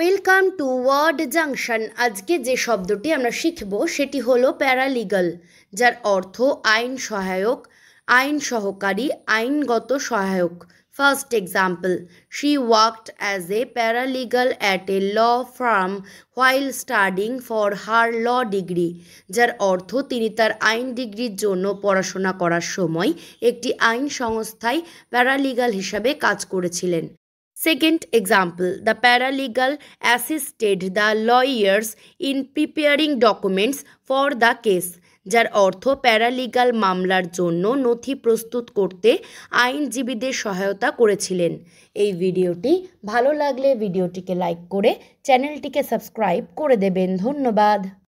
welcome to word junction আজকে যে শব্দটি আমরা শিখব সেটি হলো প্যারালিগাল যার অর্থ আইন সহায়ক আইন সহকারী আইনগত সহায়ক first example she worked as a paralegal at a law firm while studying for her law degree যার অর্থ তিনি তার আইন ডিগ্রির জন্য পড়াশোনা করার সময় একটি আইন সংস্থায় প্যারালিগাল হিসাবে কাজ করেছিলেন Second example, the paralegal assisted the lawyers in preparing documents for the case যার অর্থ প্যারালিগাল মামলার জন্য নথি প্রস্তুত করতে আইনজীবীদের সহায়তা করেছিলেন এই ভিডিওটি ভালো লাগলে ভিডিওটিকে লাইক করে চ্যানেলটিকে সাবস্ক্রাইব করে দেবেন ধন্যবাদ